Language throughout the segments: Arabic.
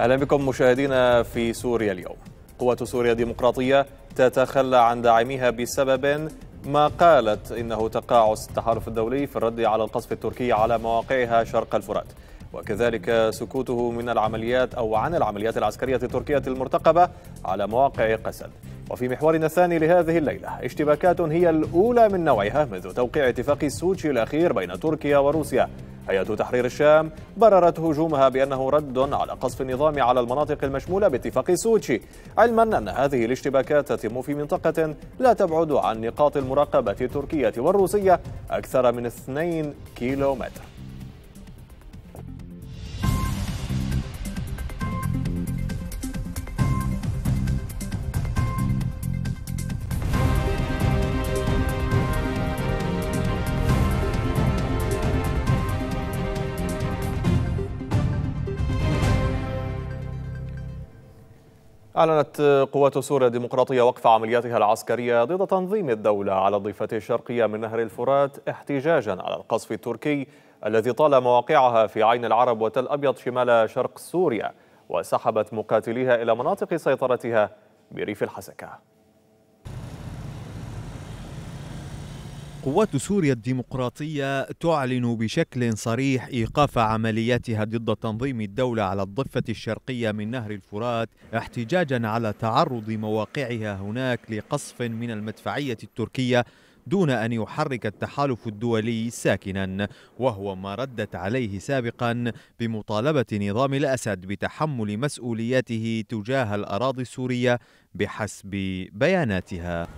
اهلا بكم مشاهدينا في سوريا اليوم. قوة سوريا الديمقراطية تتخلى عن داعميها بسبب ما قالت انه تقاعس التحالف الدولي في الرد على القصف التركي على مواقعها شرق الفرات. وكذلك سكوته من العمليات او عن العمليات العسكريه التركيه المرتقبه على مواقع قسد. وفي محورنا الثاني لهذه الليله اشتباكات هي الاولى من نوعها منذ توقيع اتفاق سوتشي الاخير بين تركيا وروسيا هيئة تحرير الشام بررت هجومها بأنه رد على قصف النظام على المناطق المشمولة باتفاق سوتشي علما أن هذه الاشتباكات تتم في منطقة لا تبعد عن نقاط المراقبة التركية والروسية أكثر من 2 كيلومتر أعلنت قوات سوريا الديمقراطية وقف عملياتها العسكرية ضد تنظيم الدولة على الضفة الشرقية من نهر الفرات احتجاجا على القصف التركي الذي طال مواقعها في عين العرب وتل أبيض شمال شرق سوريا وسحبت مقاتليها إلى مناطق سيطرتها بريف الحسكة قوات سوريا الديمقراطية تعلن بشكل صريح إيقاف عملياتها ضد تنظيم الدولة على الضفة الشرقية من نهر الفرات احتجاجا على تعرض مواقعها هناك لقصف من المدفعية التركية دون أن يحرك التحالف الدولي ساكنا وهو ما ردت عليه سابقا بمطالبة نظام الأسد بتحمل مسؤولياته تجاه الأراضي السورية بحسب بياناتها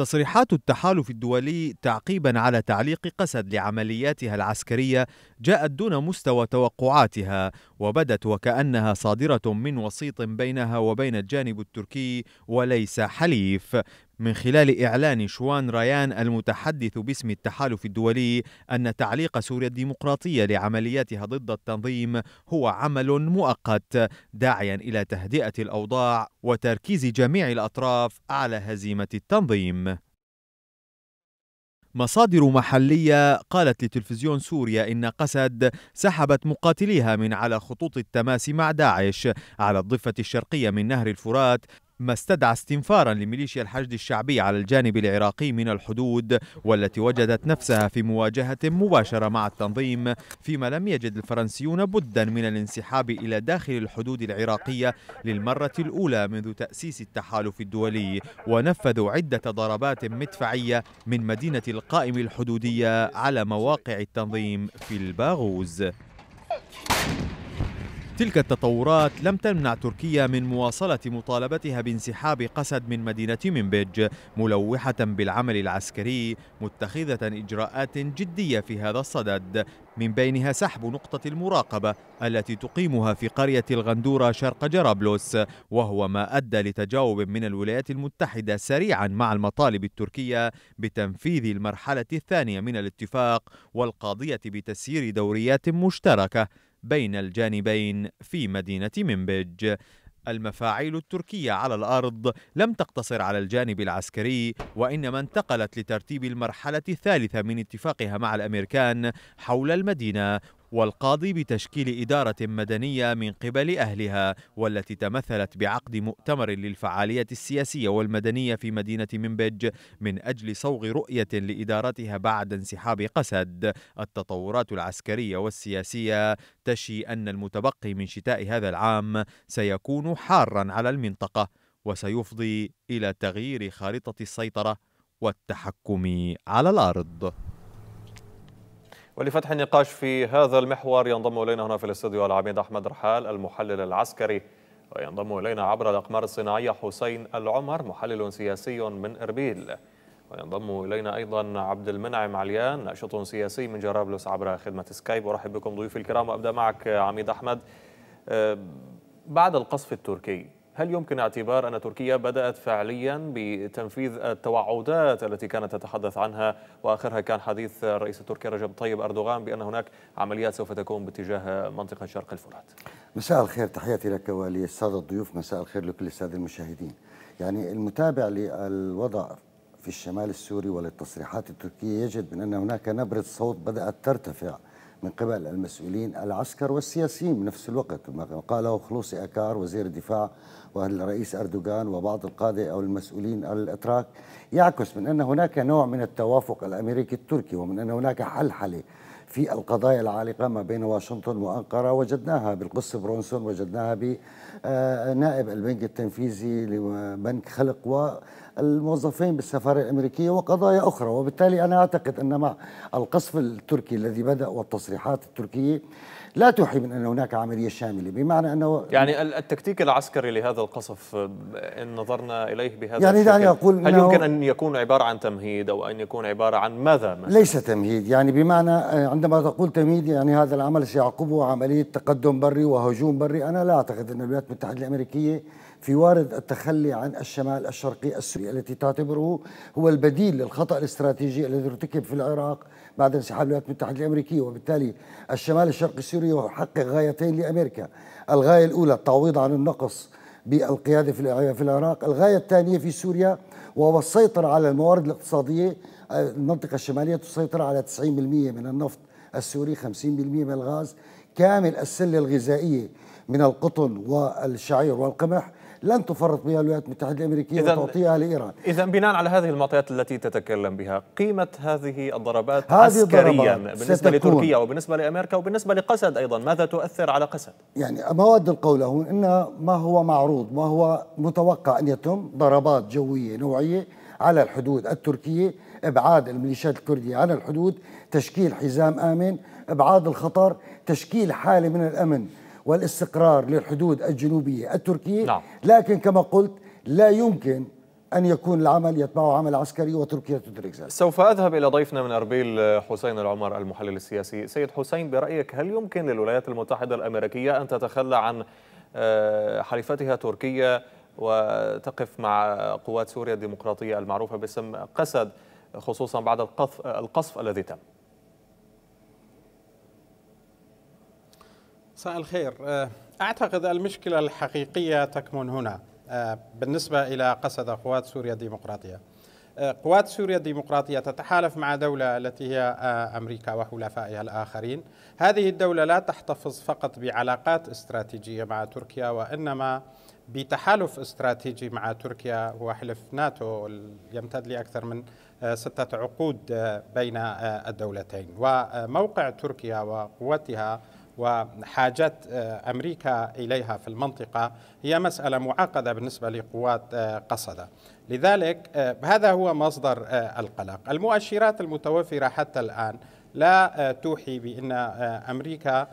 تصريحات التحالف الدولي تعقيبا على تعليق قسد لعملياتها العسكريه جاءت دون مستوى توقعاتها وبدت وكانها صادره من وسيط بينها وبين الجانب التركي وليس حليف من خلال إعلان شوان ريان المتحدث باسم التحالف الدولي أن تعليق سوريا الديمقراطية لعملياتها ضد التنظيم هو عمل مؤقت داعيا إلى تهدئة الأوضاع وتركيز جميع الأطراف على هزيمة التنظيم مصادر محلية قالت لتلفزيون سوريا إن قسد سحبت مقاتليها من على خطوط التماس مع داعش على الضفة الشرقية من نهر الفرات ما استدعى استنفارا لميليشيا الحشد الشعبي على الجانب العراقي من الحدود والتي وجدت نفسها في مواجهة مباشرة مع التنظيم فيما لم يجد الفرنسيون بدا من الانسحاب إلى داخل الحدود العراقية للمرة الأولى منذ تأسيس التحالف الدولي ونفذوا عدة ضربات مدفعية من مدينة القائم الحدودية على مواقع التنظيم في الباغوز تلك التطورات لم تمنع تركيا من مواصلة مطالبتها بانسحاب قسد من مدينة منبج ملوحة بالعمل العسكري متخذة إجراءات جدية في هذا الصدد من بينها سحب نقطة المراقبة التي تقيمها في قرية الغندورة شرق جرابلس وهو ما أدى لتجاوب من الولايات المتحدة سريعا مع المطالب التركية بتنفيذ المرحلة الثانية من الاتفاق والقاضية بتسيير دوريات مشتركة بين الجانبين في مدينة منبج المفاعيل التركية على الأرض لم تقتصر على الجانب العسكري وإنما انتقلت لترتيب المرحلة الثالثة من اتفاقها مع الأمريكان حول المدينة والقاضي بتشكيل إدارة مدنية من قبل أهلها والتي تمثلت بعقد مؤتمر للفعالية السياسية والمدنية في مدينة منبج من أجل صوغ رؤية لإدارتها بعد انسحاب قسد التطورات العسكرية والسياسية تشي أن المتبقي من شتاء هذا العام سيكون حارا على المنطقة وسيفضي إلى تغيير خارطة السيطرة والتحكم على الأرض ولفتح النقاش في هذا المحور ينضم الينا هنا في الاستوديو العميد احمد رحال المحلل العسكري وينضم الينا عبر الاقمار الصناعيه حسين العمر محلل سياسي من اربيل وينضم الينا ايضا عبد المنعم عليان ناشط سياسي من جرابلس عبر خدمه سكايب ارحب بكم ضيوفي الكرام وابدا معك عميد احمد أه، بعد القصف التركي هل يمكن اعتبار أن تركيا بدأت فعليا بتنفيذ التوعدات التي كانت تتحدث عنها وآخرها كان حديث رئيس تركيا رجب طيب أردوغان بأن هناك عمليات سوف تكون باتجاه منطقة شرق الفرات مساء الخير تحياتي لك وللسادة الضيوف مساء الخير لكل السادة المشاهدين يعني المتابع للوضع في الشمال السوري وللتصريحات التركية يجد من أن هناك نبرة صوت بدأت ترتفع من قبل المسؤولين العسكر والسياسيين بنفس الوقت قاله خلوصي أكار وزير الدفاع والرئيس أردوغان وبعض القادة أو المسؤولين الأتراك يعكس من أن هناك نوع من التوافق الأمريكي التركي ومن أن هناك حلحلة في القضايا العالقة ما بين واشنطن وأنقرة وجدناها بالقس برونسون وجدناها بنائب البنك التنفيذي لبنك خلق و الموظفين بالسفاره الامريكيه وقضايا اخرى وبالتالي انا اعتقد ان مع القصف التركي الذي بدا والتصريحات التركيه لا توحي من ان هناك عمليه شامله بمعنى انه يعني التكتيك العسكري لهذا القصف آه، ان نظرنا اليه بهذا يعني الشكل أقول هل يمكن ان يكون عباره عن تمهيد او ان يكون عباره عن ماذا مثلا؟ ليس تمهيد يعني بمعنى آه، عندما تقول تمهيد يعني هذا العمل سيعقبه عمليه تقدم بري وهجوم بري انا لا اعتقد ان الولايات المتحده الامريكيه في وارد التخلي عن الشمال الشرقي السوري التي تعتبره هو البديل للخطأ الاستراتيجي الذي ارتكب في العراق بعد انسحاب الولايات المتحدة الأمريكية وبالتالي الشمال الشرقي السوري يحقق غايتين لأمريكا الغاية الأولى التعويض عن النقص بالقيادة في العراق الغاية الثانية في سوريا وهو السيطرة على الموارد الاقتصادية المنطقة الشمالية تسيطر على 90% من النفط السوري 50% من الغاز كامل السلة الغذائية من القطن والشعير والقمح لن تفرط بها الولايات المتحدة الأمريكية وتعطيها لإيران إذا بناء على هذه المعطيات التي تتكلم بها قيمة هذه الضربات هذه عسكريا الضربات بالنسبة لتركيا وبالنسبة لأمريكا وبالنسبة لقسد أيضا ماذا تؤثر على قسد؟ يعني مواد القول هون إن ما هو معروض ما هو متوقع أن يتم ضربات جوية نوعية على الحدود التركية إبعاد الميليشيات الكردية عن الحدود تشكيل حزام آمن إبعاد الخطر تشكيل حالة من الأمن والاستقرار للحدود الجنوبية التركية نعم. لكن كما قلت لا يمكن أن يكون العمل يتبعه عمل عسكري وتركيا تدرك ذلك سوف أذهب إلى ضيفنا من أربيل حسين العمر المحلل السياسي سيد حسين برأيك هل يمكن للولايات المتحدة الأمريكية أن تتخلى عن آه، حليفتها تركيا وتقف مع قوات سوريا الديمقراطية المعروفة باسم قسد خصوصا بعد القصف, القصف الذي تم مساء الخير آه، أعتقد المشكلة الحقيقية تكمن هنا آه، بالنسبة إلى قصد قوات سوريا الديمقراطية آه، قوات سوريا الديمقراطية تتحالف مع دولة التي هي أمريكا وحلفائها الآخرين هذه الدولة لا تحتفظ فقط بعلاقات استراتيجية مع تركيا وإنما بتحالف استراتيجي مع تركيا هو حلف ناتو يمتد لأكثر من ستة عقود بين الدولتين وموقع تركيا وقوتها وحاجة آه، أمريكا إليها في المنطقة هي مسألة معقدة بالنسبة لقوات آه، قصدة لذلك آه، هذا هو مصدر القلق المؤشرات المتوفرة حتى الآن لا توحي بأن أمريكا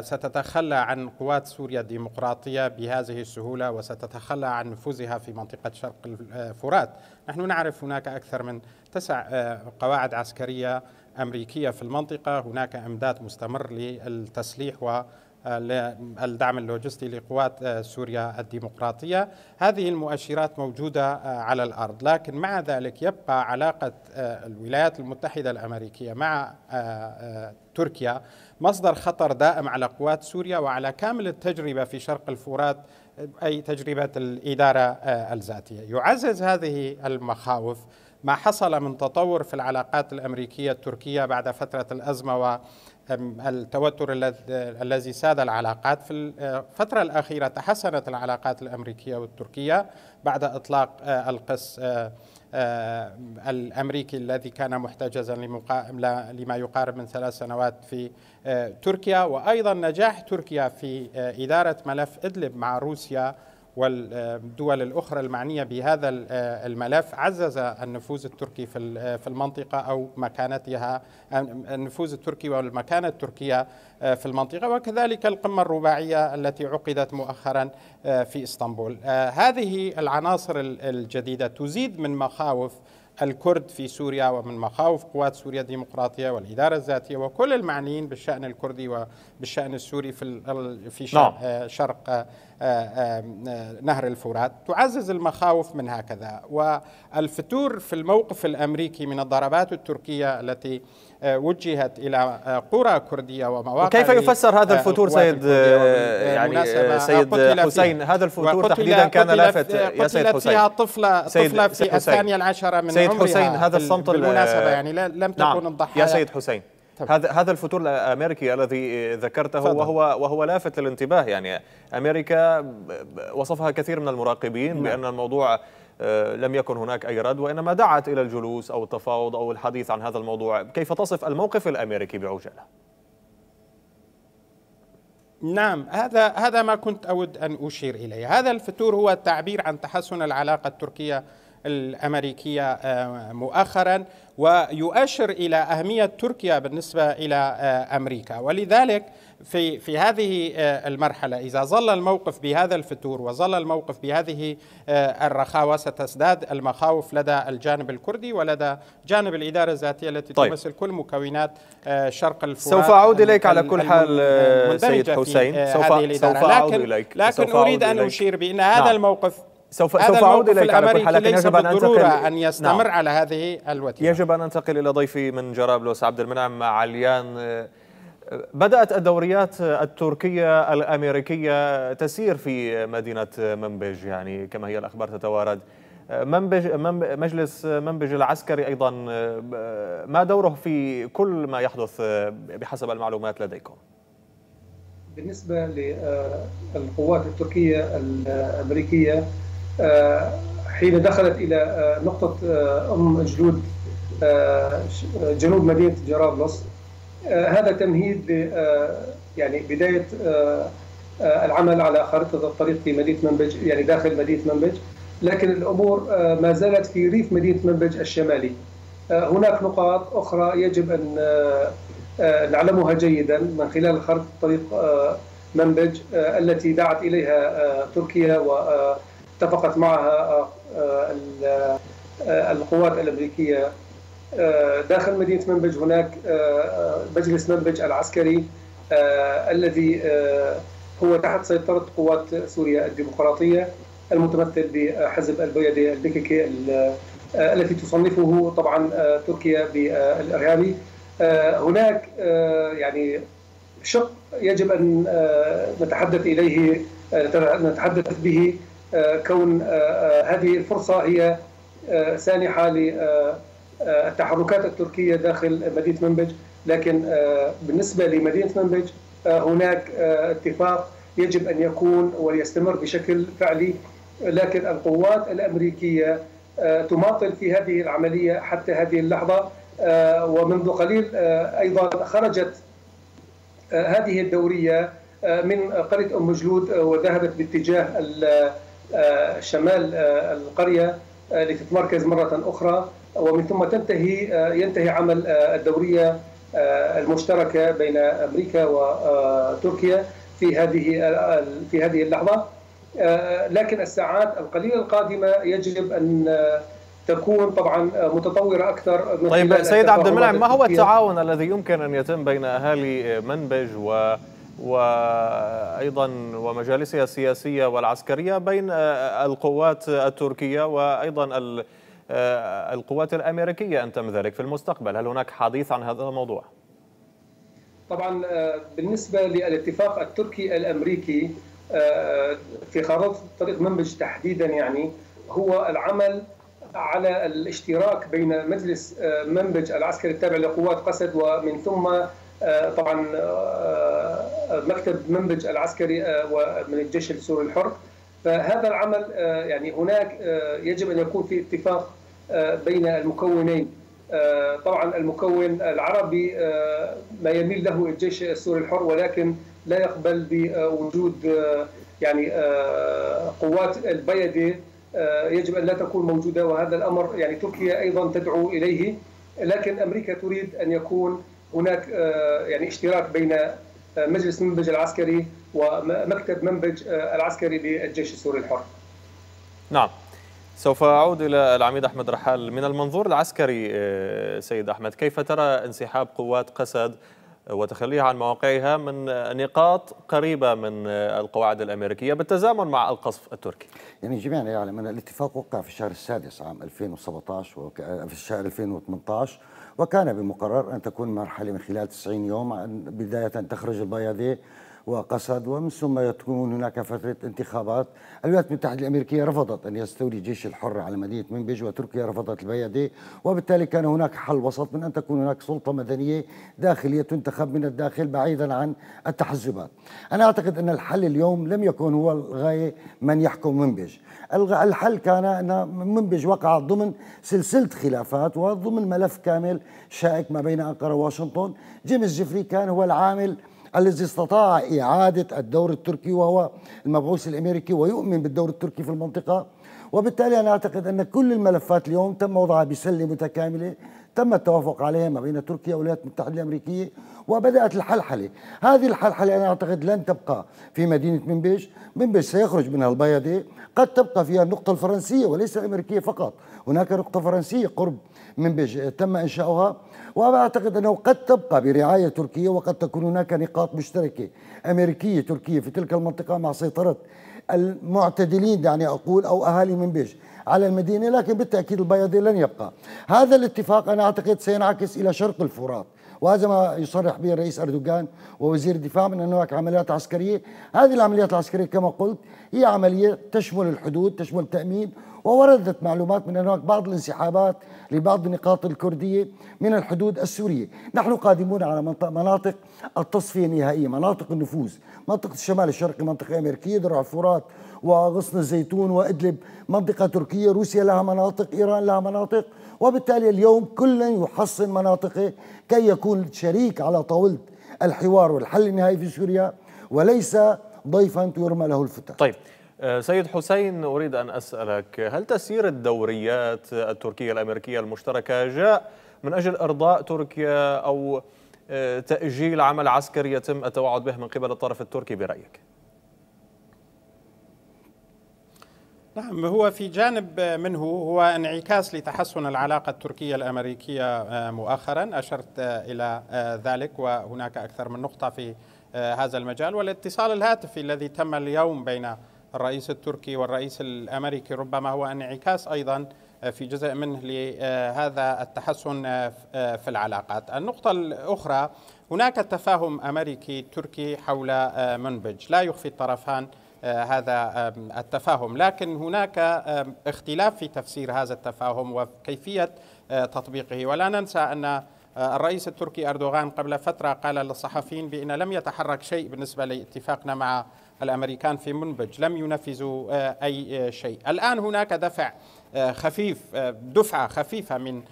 ستتخلى عن قوات سوريا الديمقراطية بهذه السهولة وستتخلى عن نفوذها في منطقة شرق الفرات نحن نعرف هناك أكثر من تسع قواعد عسكرية أمريكية في المنطقة هناك إمداد مستمر للتسليح و الدعم اللوجستي لقوات سوريا الديمقراطية هذه المؤشرات موجودة على الأرض لكن مع ذلك يبقى علاقة الولايات المتحدة الأمريكية مع تركيا مصدر خطر دائم على قوات سوريا وعلى كامل التجربة في شرق الفرات أي تجربة الإدارة الذاتية يعزز هذه المخاوف ما حصل من تطور في العلاقات الأمريكية التركية بعد فترة الأزمة والتوتر الذي ساد العلاقات في الفترة آه، الأخيرة تحسنت العلاقات الأمريكية والتركية بعد إطلاق آه، القس آه، الامريكي الذي كان محتجزا لما يقارب من ثلاث سنوات في تركيا وايضا نجاح تركيا في اداره ملف ادلب مع روسيا والدول الأخرى المعنية بهذا آه، الملف عزز النفوذ التركي في آه، المنطقة أو مكانتها آه، النفوذ التركي والمكانة التركية في المنطقة وكذلك القمة الرباعية التي عقدت مؤخرا في إسطنبول هذه العناصر الجديدة تزيد من مخاوف الكرد في سوريا ومن مخاوف قوات سوريا الديمقراطية والإدارة الذاتية وكل المعنيين بالشأن الكردي وبالشأن السوري في في شرق, نعم. آه، شرق آه، آه، نهر الفرات تعزز المخاوف من هكذا والفتور في الموقف الأمريكي من الضربات التركية التي آه، وجهت الى آه، قرى كرديه ومواقع وكيف يفسر هذا آه، الفتور سيد يعني سيد حسين هذا الفتور تحديدا كان لافت يا سيد حسين فيها طفله سيد طفله في الثانيه العشره من سيد حسين هذا الصمت بالمناسبه يعني لم نعم. تكن نعم الضحايا يا سيد حسين هذا هذا الفتور الامريكي الذي ذكرته فضل. وهو وهو لافت للانتباه يعني امريكا وصفها كثير من المراقبين نعم. بان الموضوع آه، لم يكن هناك أي رد وإنما دعت إلى الجلوس أو التفاوض أو الحديث عن هذا الموضوع كيف تصف الموقف الأمريكي بعجلة؟ نعم هذا هذا ما كنت أود أن أشير إليه هذا الفتور هو التعبير عن تحسن العلاقة التركية الأمريكية آه، مؤخرا ويؤشر إلى أهمية تركيا بالنسبة إلى آه، أمريكا ولذلك في في هذه آه، المرحلة إذا ظل الموقف بهذا الفتور وظل الموقف بهذه الرخاوة ستزداد المخاوف لدى الجانب الكردي ولدى جانب الإدارة الذاتية التي طيب. تمثل كل مكونات شرق الفرات سوف أعود إليك على كل حال سيد حسين سوف, سوف أعود لكن إليك لكن سوف أعود أريد أن أشير بأن هذا نعم. الموقف سوف سوف اعود اليك على كل حال لكن يجب ان انتقل ان يستمر نعم. على هذه الوتيره يجب ان انتقل الى ضيفي من جرابلس عبد المنعم عليان بدأت الدوريات التركية الأمريكية تسير في مدينة منبج يعني كما هي الأخبار تتوارد منبج مجلس منبج العسكري أيضا ما دوره في كل ما يحدث بحسب المعلومات لديكم بالنسبة للقوات التركية الأمريكية آه، حين دخلت إلى آه، نقطة آه، أم جلود جنوب مدينة جرابلس هذا تمهيد يعني بداية العمل على خريطه الطريق في مدينة منبج يعني داخل مدينة منبج لكن الأمور ما زالت في ريف مدينة منبج الشمالي هناك نقاط أخرى يجب أن نعلمها جيدا من خلال خريطه طريق منبج التي دعت إليها تركيا و اتفقت معها آه، آه، آه، القوات الامريكيه داخل مدينه منبج هناك مجلس منبج العسكري الذي هو تحت سيطره قوات سوريا الديمقراطيه المتمثل بحزب البيدي البيكيكي التي تصنفه طبعا تركيا بالارهابي هناك يعني شق يجب ان نتحدث اليه نتحدث به كون آه، آه، هذه الفرصه هي آه، سانحه للتحركات التركيه داخل مدينه منبج لكن بالنسبه لمدينه منبج هناك اتفاق يجب ان يكون ويستمر بشكل فعلي لكن القوات الامريكيه تماطل في هذه العمليه حتى هذه اللحظه ومنذ قليل ايضا خرجت هذه الدوريه من قريه ام جلود وذهبت باتجاه آه، شمال آه، القرية آه، لتتمركز مرة أخرى ومن ثم تنتهي ينتهي عمل الدورية المشتركة بين أمريكا وتركيا في هذه في هذه اللحظة لكن الساعات القليلة القادمة يجب أن تكون طبعا متطوره اكثر طيب سيد عبد المنعم ما هو التعاون الذي يمكن ان يتم بين اهالي منبج و وأيضا ومجالسها السياسية والعسكرية بين آه، آه، القوات التركية وأيضا آه، القوات الأمريكية أن تم ذلك في المستقبل هل هناك حديث عن هذا الموضوع؟ طبعا بالنسبة للاتفاق التركي الأمريكي في خارطة طريق منبج تحديدا يعني هو العمل على الاشتراك بين مجلس منبج العسكري التابع لقوات قسد ومن ثم آه، طبعا آه، آه، مكتب منبج العسكري ومن الجيش السوري الحر فهذا العمل يعني هناك يجب ان يكون في اتفاق بين المكونين طبعا المكون العربي ما يميل له الجيش السوري الحر ولكن لا يقبل بوجود يعني قوات البيدة يجب ان لا تكون موجوده وهذا الامر يعني تركيا ايضا تدعو اليه لكن امريكا تريد ان يكون هناك آه، يعني اشتراك بين آه، مجلس المنبج العسكري ومكتب منبج آه، العسكري للجيش السوري الحر نعم سوف أعود إلى العميد أحمد رحال من المنظور العسكري سيد أحمد كيف ترى انسحاب قوات قسد وتخليها عن مواقعها من نقاط قريبة من القواعد الأمريكية بالتزامن مع القصف التركي يعني جميعنا يعلم أن الاتفاق وقع في الشهر السادس عام 2017 وفي الشهر 2018 وكان بمقرر أن تكون مرحلة من خلال 90 يوم بداية تخرج البياضيه وقصد ومن ثم تكون هناك فترة انتخابات الولايات المتحدة الأمريكية رفضت أن يستولي جيش الحر على مدينة منبج وتركيا رفضت البيادة وبالتالي كان هناك حل وسط من أن تكون هناك سلطة مدنية داخلية تنتخب من الداخل بعيدا عن التحزبات أنا أعتقد أن الحل اليوم لم يكن هو الغاية من يحكم منبج الحل كان أن منبج وقعت ضمن سلسلة خلافات وضمن ملف كامل شائك ما بين أنقرة وواشنطن جيمس جيفري كان هو العامل الذي استطاع إعادة الدور التركي وهو المبعوث الأمريكي ويؤمن بالدور التركي في المنطقة وبالتالي أنا أعتقد أن كل الملفات اليوم تم وضعها بسلة متكاملة تم التوافق عليها ما بين تركيا والولايات المتحدة الأمريكية وبدأت الحلحلة هذه الحلحلة أنا أعتقد لن تبقى في مدينة منبش منبش سيخرج منها البيضة قد تبقى فيها النقطة الفرنسية وليس الأمريكية فقط هناك نقطة فرنسية قرب منبج تم إنشاؤها وأعتقد أنه قد تبقى برعاية تركية وقد تكون هناك نقاط مشتركة أمريكية تركية في تلك المنطقة مع سيطرة المعتدلين دعني أقول أو أهالي منبج على المدينة لكن بالتأكيد البياضي لن يبقى هذا الاتفاق أنا أعتقد سينعكس إلى شرق الفرات وهذا ما يصرح به الرئيس أردوغان ووزير الدفاع من أن هناك عمليات عسكرية هذه العمليات العسكرية كما قلت هي عملية تشمل الحدود تشمل التأمين ووردت معلومات من هناك بعض الانسحابات لبعض النقاط الكردية من الحدود السورية نحن قادمون على مناطق التصفية النهائية مناطق النفوذ منطقة الشمال الشرقي منطقة أمريكية درع الفرات وغصن الزيتون وإدلب منطقة تركية روسيا لها مناطق إيران لها مناطق وبالتالي اليوم كل يحصن مناطقه كي يكون شريك على طاولة الحوار والحل النهائي في سوريا وليس ضيفا يرمى له الفتن طيب آه، سيد حسين أريد أن أسألك هل تسير الدوريات التركية الأمريكية المشتركة جاء من أجل إرضاء تركيا أو آه، تأجيل عمل عسكري يتم التوعد به من قبل الطرف التركي برأيك؟ نعم هو في جانب منه هو انعكاس لتحسن العلاقة التركية الأمريكية آه، مؤخرا أشرت آه، إلى آه، ذلك وهناك أكثر من نقطة في هذا المجال والاتصال الهاتفي الذي تم اليوم بين الرئيس التركي والرئيس الأمريكي ربما هو انعكاس أيضا في جزء منه لهذا التحسن في العلاقات النقطة الأخرى هناك تفاهم أمريكي تركي حول منبج لا يخفي الطرفان آه، هذا التفاهم لكن هناك اختلاف في تفسير هذا التفاهم وكيفية آه، تطبيقه ولا ننسى أن آه، الرئيس التركي أردوغان قبل فترة قال للصحفيين بأن لم يتحرك شيء بالنسبة لاتفاقنا مع الأمريكان في منبج لم ينفذوا أي شيء الآن هناك دفع خفيف دفعة خفيفة من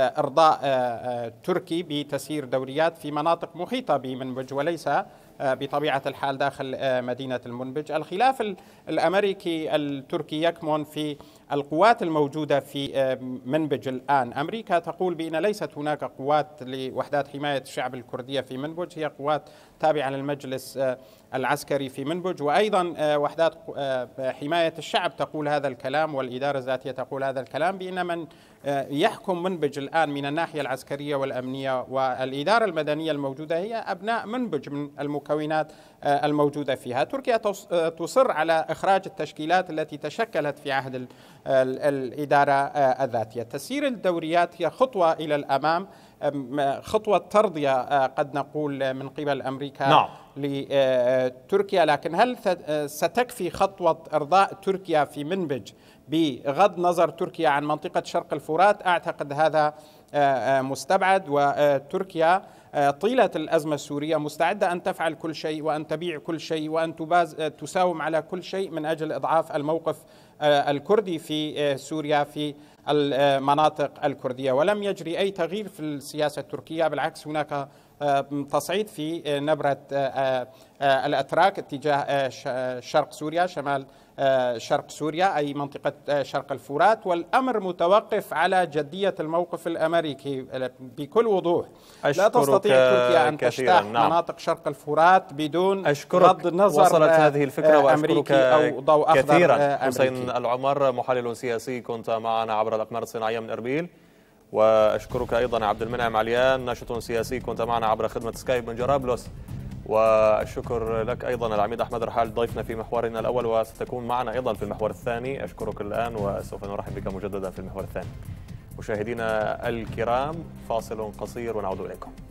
إرضاء تركي بتسيير دوريات في مناطق محيطة بمنبج وليس آه، بطبيعة الحال داخل آه، مدينة المنبج الخلاف الأمريكي التركي يكمن في القوات الموجودة في آه، منبج الآن أمريكا تقول بأن ليست هناك قوات لوحدات حماية الشعب الكردية في منبج هي قوات تابعة للمجلس آه، العسكري في منبج وأيضا آه، وحدات حماية الشعب تقول هذا الكلام والإدارة الذاتية تقول هذا الكلام بأن من يحكم منبج الآن من الناحية العسكرية والأمنية والإدارة المدنية الموجودة هي أبناء منبج من المكونات الموجودة فيها تركيا تصر على إخراج التشكيلات التي تشكلت في عهد الإدارة آه، الذاتية تسيير الدوريات هي خطوة إلى الأمام آه، خطوة ترضية آه، قد نقول من قبل أمريكا نعم. لتركيا لكن هل ستكفي خطوة إرضاء تركيا في منبج بغض نظر تركيا عن منطقة شرق الفرات أعتقد هذا مستبعد وتركيا طيلة الأزمة السورية مستعدة أن تفعل كل شيء وأن تبيع كل شيء وأن تساوم على كل شيء من أجل إضعاف الموقف آه، الكردي في آه، سوريا في المناطق الكردية ولم يجري أي تغيير في السياسة التركية بالعكس هناك آه، تصعيد في نبرة الأتراك اتجاه شرق سوريا شمال آه، شرق سوريا أي منطقة آه، شرق الفرات والأمر متوقف على جدية الموقف الأمريكي بكل وضوح لا تستطيع تركيا أن تشتاح نعم. مناطق شرق الفرات بدون أشكرك رد نظر وصلت آه، هذه الفكرة وأشكرك أو ضوء أخضر كثيرا حسين العمر محلل سياسي كنت معنا عبر الأقمار الصناعية من إربيل وأشكرك أيضا عبد المنعم عليان ناشط سياسي كنت معنا عبر خدمة سكايب من جرابلس والشكر لك أيضا العميد أحمد رحال ضيفنا في محورنا الأول وستكون معنا أيضا في المحور الثاني أشكرك الآن وسوف نرحب بك مجددا في المحور الثاني مشاهدينا الكرام فاصل قصير ونعود إليكم